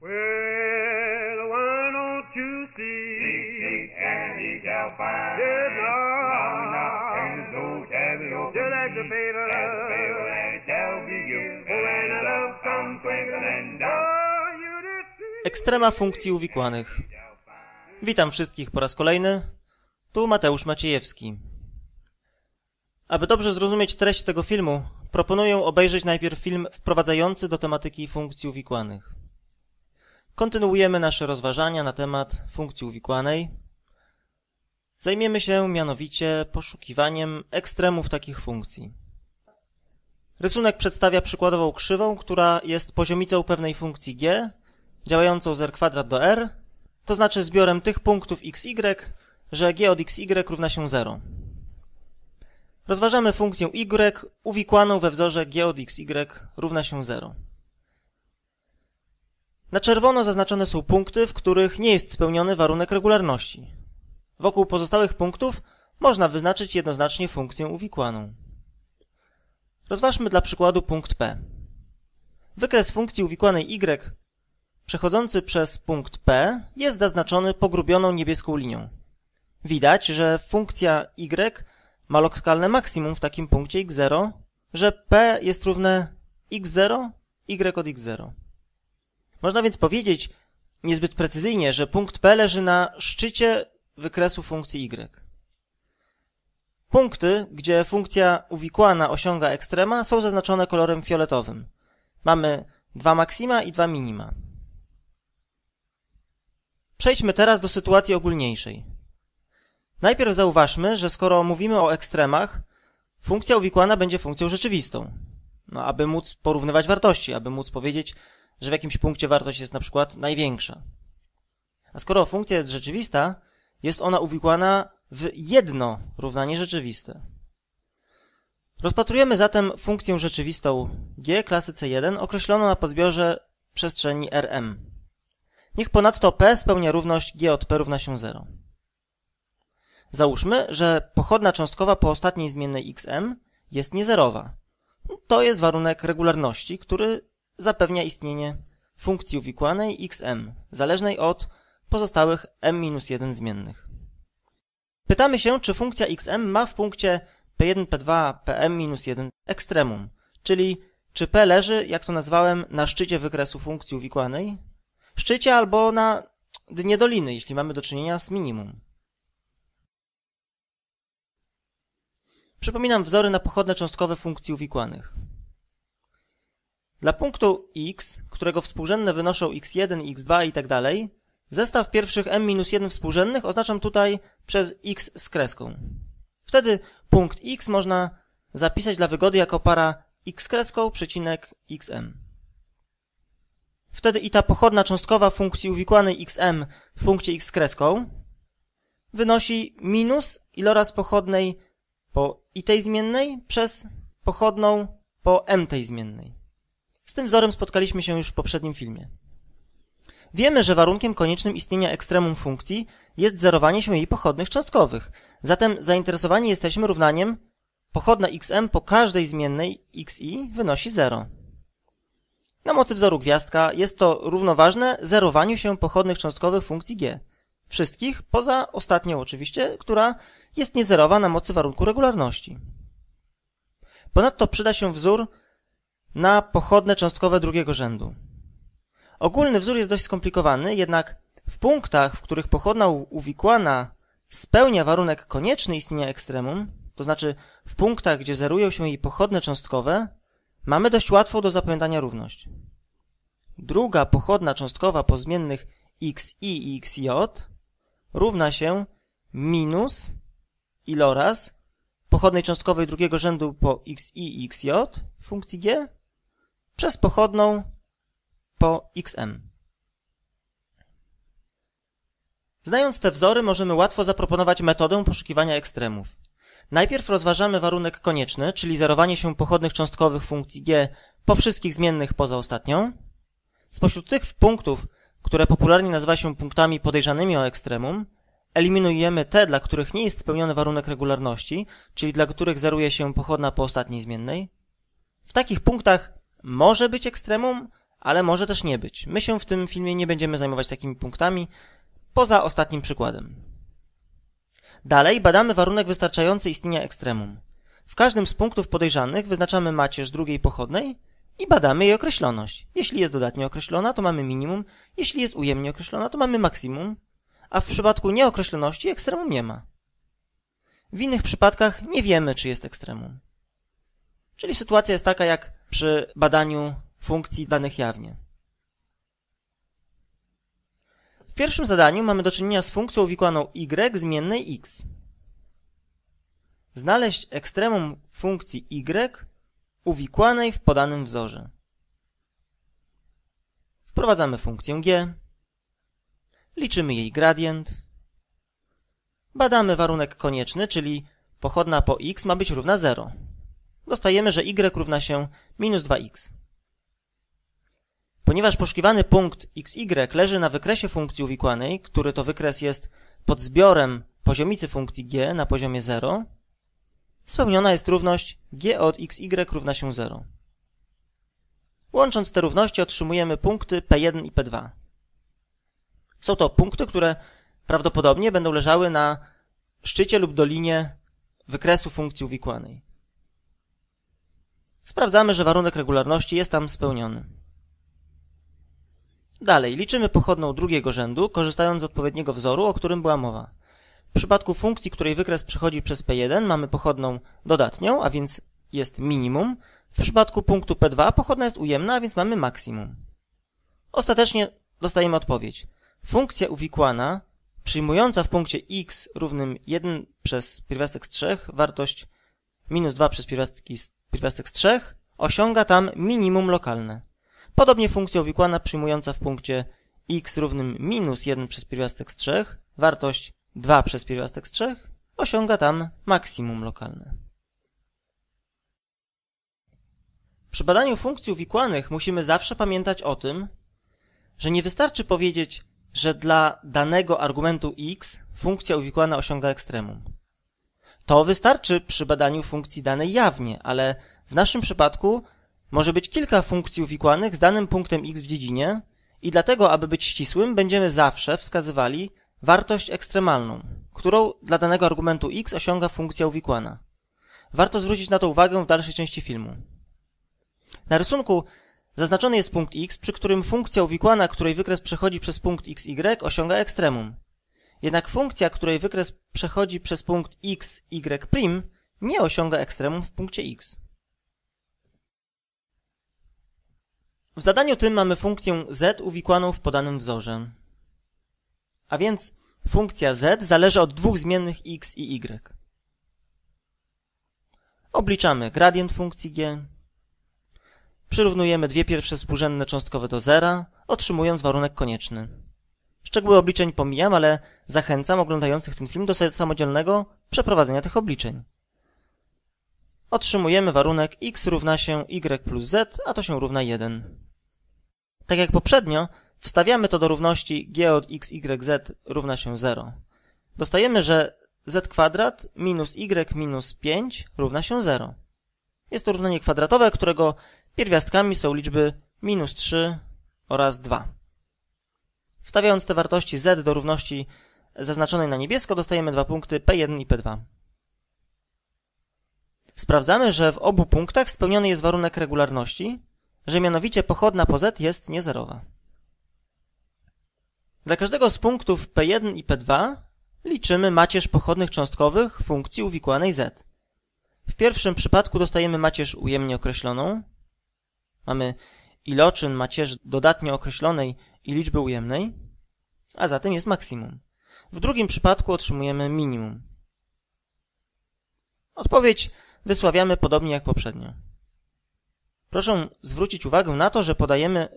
Well, why don't you see? Yes, Just favor. Oh, Ekstrema funkcji uwikłanych. Witam wszystkich po raz kolejny. Tu Mateusz Maciejewski. Aby dobrze zrozumieć treść tego filmu, proponuję obejrzeć najpierw film wprowadzający do tematyki funkcji uwikłanych. Kontynuujemy nasze rozważania na temat funkcji uwikłanej. Zajmiemy się mianowicie poszukiwaniem ekstremów takich funkcji. Rysunek przedstawia przykładową krzywą, która jest poziomicą pewnej funkcji g, działającą z r kwadrat do r, to znaczy zbiorem tych punktów xy, że g od xy równa się 0. Rozważamy funkcję y uwikłaną we wzorze g od xy równa się 0. Na czerwono zaznaczone są punkty, w których nie jest spełniony warunek regularności. Wokół pozostałych punktów można wyznaczyć jednoznacznie funkcję uwikłaną. Rozważmy dla przykładu punkt P. Wykres funkcji uwikłanej y przechodzący przez punkt P jest zaznaczony pogrubioną niebieską linią. Widać, że funkcja y ma lokalne maksimum w takim punkcie x0, że p jest równe x0, y od x0. Można więc powiedzieć niezbyt precyzyjnie, że punkt P leży na szczycie wykresu funkcji y. Punkty, gdzie funkcja uwikłana osiąga ekstrema, są zaznaczone kolorem fioletowym. Mamy dwa maksima i dwa minima. Przejdźmy teraz do sytuacji ogólniejszej. Najpierw zauważmy, że skoro mówimy o ekstremach, funkcja uwikłana będzie funkcją rzeczywistą. No, aby móc porównywać wartości, aby móc powiedzieć, że w jakimś punkcie wartość jest na przykład największa. A skoro funkcja jest rzeczywista, jest ona uwikłana w jedno równanie rzeczywiste. Rozpatrujemy zatem funkcję rzeczywistą g klasy C1 określoną na pozbiorze przestrzeni Rm. Niech ponadto P spełnia równość G od P równa się 0. Załóżmy, że pochodna cząstkowa po ostatniej zmiennej xm jest niezerowa. To jest warunek regularności, który zapewnia istnienie funkcji uwikłanej xm, zależnej od pozostałych m-1 zmiennych. Pytamy się, czy funkcja xm ma w punkcie p1, p2, pm-1 ekstremum, czyli czy p leży, jak to nazwałem, na szczycie wykresu funkcji uwikłanej, szczycie albo na dnie doliny, jeśli mamy do czynienia z minimum. Przypominam wzory na pochodne cząstkowe funkcji uwikłanych. Dla punktu x, którego współrzędne wynoszą x1, x2 itd., tak zestaw pierwszych m-1 współrzędnych oznaczam tutaj przez x z kreską. Wtedy punkt x można zapisać dla wygody jako para x kreską przecinek xm. Wtedy i ta pochodna cząstkowa funkcji uwikłanej xm w punkcie x kreską wynosi minus iloraz pochodnej po i tej zmiennej przez pochodną po m tej zmiennej. Z tym wzorem spotkaliśmy się już w poprzednim filmie. Wiemy, że warunkiem koniecznym istnienia ekstremum funkcji jest zerowanie się jej pochodnych cząstkowych. Zatem zainteresowani jesteśmy równaniem pochodna xm po każdej zmiennej xi wynosi 0. Na mocy wzoru gwiazdka jest to równoważne zerowaniu się pochodnych cząstkowych funkcji g. Wszystkich, poza ostatnią oczywiście, która jest niezerowa na mocy warunku regularności. Ponadto przyda się wzór na pochodne cząstkowe drugiego rzędu. Ogólny wzór jest dość skomplikowany, jednak w punktach, w których pochodna uwikłana spełnia warunek konieczny istnienia ekstremum, to znaczy w punktach, gdzie zerują się jej pochodne cząstkowe, mamy dość łatwą do zapamiętania równość. Druga pochodna cząstkowa po zmiennych xi i xj równa się minus iloraz pochodnej cząstkowej drugiego rzędu po xi i xj funkcji g przez pochodną po xm. Znając te wzory, możemy łatwo zaproponować metodę poszukiwania ekstremów. Najpierw rozważamy warunek konieczny, czyli zerowanie się pochodnych cząstkowych funkcji g po wszystkich zmiennych poza ostatnią. Spośród tych punktów, które popularnie nazywa się punktami podejrzanymi o ekstremum, eliminujemy te, dla których nie jest spełniony warunek regularności, czyli dla których zeruje się pochodna po ostatniej zmiennej. W takich punktach może być ekstremum, ale może też nie być. My się w tym filmie nie będziemy zajmować takimi punktami, poza ostatnim przykładem. Dalej badamy warunek wystarczający istnienia ekstremum. W każdym z punktów podejrzanych wyznaczamy macierz drugiej pochodnej i badamy jej określoność. Jeśli jest dodatnio określona, to mamy minimum, jeśli jest ujemnie określona, to mamy maksimum, a w przypadku nieokreśloności ekstremum nie ma. W innych przypadkach nie wiemy, czy jest ekstremum. Czyli sytuacja jest taka jak przy badaniu funkcji danych jawnie. W pierwszym zadaniu mamy do czynienia z funkcją uwikłaną y zmiennej x. Znaleźć ekstremum funkcji y uwikłanej w podanym wzorze. Wprowadzamy funkcję g, liczymy jej gradient, badamy warunek konieczny, czyli pochodna po x ma być równa 0 dostajemy, że y równa się minus 2x. Ponieważ poszukiwany punkt xy leży na wykresie funkcji uwikłanej, który to wykres jest pod zbiorem poziomicy funkcji g na poziomie 0, spełniona jest równość g od xy równa się 0. Łącząc te równości otrzymujemy punkty P1 i P2. Są to punkty, które prawdopodobnie będą leżały na szczycie lub dolinie wykresu funkcji uwikłanej. Sprawdzamy, że warunek regularności jest tam spełniony. Dalej, liczymy pochodną drugiego rzędu, korzystając z odpowiedniego wzoru, o którym była mowa. W przypadku funkcji, której wykres przechodzi przez P1, mamy pochodną dodatnią, a więc jest minimum. W przypadku punktu P2 pochodna jest ujemna, a więc mamy maksimum. Ostatecznie dostajemy odpowiedź. Funkcja uwikłana, przyjmująca w punkcie x równym 1 przez pierwiastek z 3 wartość minus 2 przez pierwiastki z pierwiastek z trzech osiąga tam minimum lokalne. Podobnie funkcja uwikłana przyjmująca w punkcie x równym minus 1 przez pierwiastek z 3, wartość 2 przez pierwiastek z 3, osiąga tam maksimum lokalne. Przy badaniu funkcji uwikłanych musimy zawsze pamiętać o tym, że nie wystarczy powiedzieć, że dla danego argumentu x funkcja uwikłana osiąga ekstremum. To wystarczy przy badaniu funkcji danej jawnie, ale w naszym przypadku może być kilka funkcji uwikłanych z danym punktem x w dziedzinie i dlatego, aby być ścisłym, będziemy zawsze wskazywali wartość ekstremalną, którą dla danego argumentu x osiąga funkcja uwikłana. Warto zwrócić na to uwagę w dalszej części filmu. Na rysunku zaznaczony jest punkt x, przy którym funkcja uwikłana, której wykres przechodzi przez punkt xy, osiąga ekstremum. Jednak funkcja, której wykres przechodzi przez punkt x, y' nie osiąga ekstremum w punkcie x. W zadaniu tym mamy funkcję z uwikłaną w podanym wzorze. A więc funkcja z zależy od dwóch zmiennych x i y. Obliczamy gradient funkcji g. Przyrównujemy dwie pierwsze współrzędne cząstkowe do zera, otrzymując warunek konieczny. Szczegóły obliczeń pomijam, ale zachęcam oglądających ten film do samodzielnego przeprowadzenia tych obliczeń. Otrzymujemy warunek x równa się y plus z, a to się równa 1. Tak jak poprzednio, wstawiamy to do równości g od x, y, z równa się 0. Dostajemy, że z kwadrat minus y minus 5 równa się 0. Jest to równanie kwadratowe, którego pierwiastkami są liczby minus 3 oraz 2. Wstawiając te wartości z do równości zaznaczonej na niebiesko, dostajemy dwa punkty P1 i P2. Sprawdzamy, że w obu punktach spełniony jest warunek regularności, że mianowicie pochodna po z jest niezerowa. Dla każdego z punktów P1 i P2 liczymy macierz pochodnych cząstkowych funkcji uwikłanej z. W pierwszym przypadku dostajemy macierz ujemnie określoną. Mamy iloczyn macierzy dodatnio określonej i liczby ujemnej, a zatem jest maksimum. W drugim przypadku otrzymujemy minimum. Odpowiedź wysławiamy podobnie jak poprzednio. Proszę zwrócić uwagę na to, że podajemy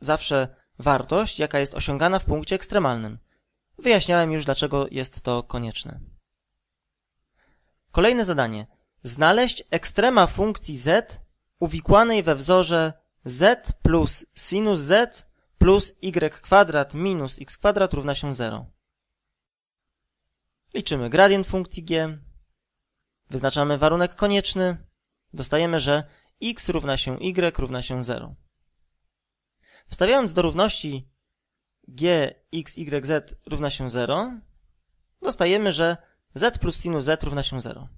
zawsze wartość, jaka jest osiągana w punkcie ekstremalnym. Wyjaśniałem już, dlaczego jest to konieczne. Kolejne zadanie. Znaleźć ekstrema funkcji z uwikłanej we wzorze z plus sinus z plus y kwadrat minus x kwadrat równa się 0. Liczymy gradient funkcji g, wyznaczamy warunek konieczny, dostajemy, że x równa się y równa się 0. Wstawiając do równości g x y z równa się 0, dostajemy, że z plus sinus z równa się 0.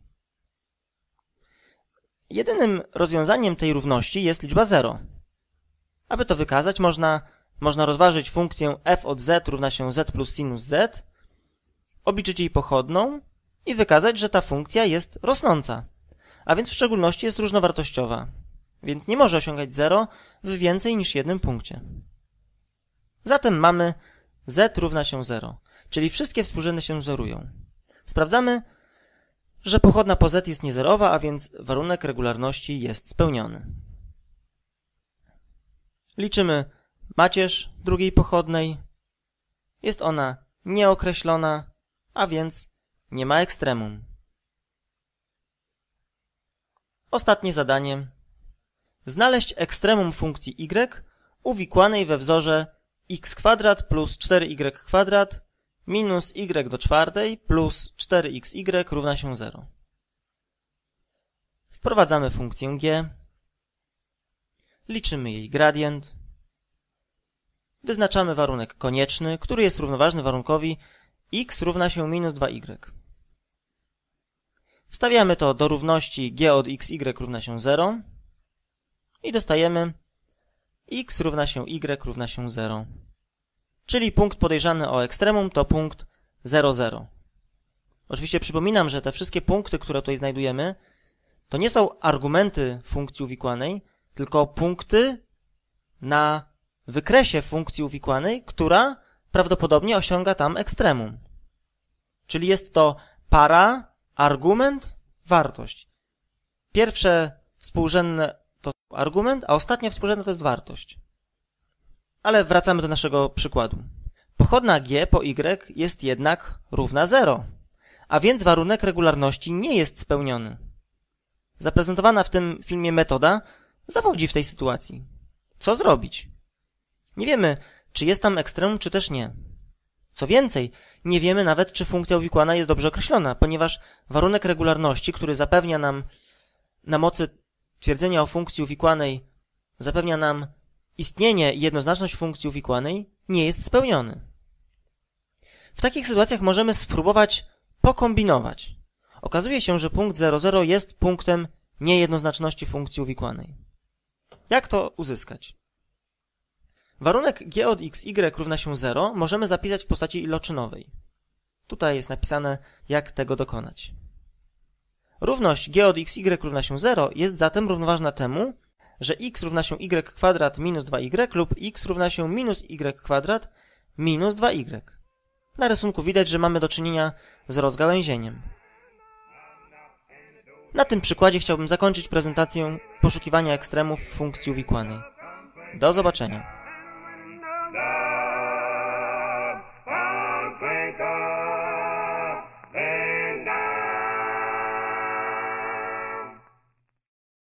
Jedynym rozwiązaniem tej równości jest liczba 0. Aby to wykazać, można można rozważyć funkcję f od z równa się z plus sinus z, obliczyć jej pochodną i wykazać, że ta funkcja jest rosnąca, a więc w szczególności jest różnowartościowa, więc nie może osiągać 0 w więcej niż jednym punkcie. Zatem mamy z równa się 0, czyli wszystkie współrzędne się wzorują. Sprawdzamy, że pochodna po z jest niezerowa, a więc warunek regularności jest spełniony. Liczymy macierz drugiej pochodnej. Jest ona nieokreślona, a więc nie ma ekstremum. Ostatnie zadanie. Znaleźć ekstremum funkcji y uwikłanej we wzorze x plus 4y y minus y do czwartej plus 4xy y równa się 0. Wprowadzamy funkcję g. Liczymy jej gradient wyznaczamy warunek konieczny, który jest równoważny warunkowi x równa się minus 2y. Wstawiamy to do równości g od x y równa się 0 i dostajemy x równa się y równa się 0. Czyli punkt podejrzany o ekstremum to punkt 0, 0. Oczywiście przypominam, że te wszystkie punkty, które tutaj znajdujemy, to nie są argumenty funkcji uwikłanej, tylko punkty na wykresie funkcji uwikłanej, która prawdopodobnie osiąga tam ekstremum. Czyli jest to para, argument, wartość. Pierwsze współrzędne to argument, a ostatnie współrzędne to jest wartość. Ale wracamy do naszego przykładu. Pochodna g po y jest jednak równa 0, a więc warunek regularności nie jest spełniony. Zaprezentowana w tym filmie metoda zawodzi w tej sytuacji. Co zrobić? Nie wiemy, czy jest tam ekstremum, czy też nie. Co więcej, nie wiemy nawet, czy funkcja uwikłana jest dobrze określona, ponieważ warunek regularności, który zapewnia nam na mocy twierdzenia o funkcji uwikłanej, zapewnia nam istnienie i jednoznaczność funkcji uwikłanej, nie jest spełniony. W takich sytuacjach możemy spróbować pokombinować. Okazuje się, że punkt 00 jest punktem niejednoznaczności funkcji uwikłanej. Jak to uzyskać? Warunek g od xy równa się 0 możemy zapisać w postaci iloczynowej. Tutaj jest napisane, jak tego dokonać. Równość g od xy równa się 0 jest zatem równoważna temu, że x równa się y kwadrat minus 2y lub x równa się minus y kwadrat minus 2y. Na rysunku widać, że mamy do czynienia z rozgałęzieniem. Na tym przykładzie chciałbym zakończyć prezentację poszukiwania ekstremów funkcji uwikłanej. Do zobaczenia.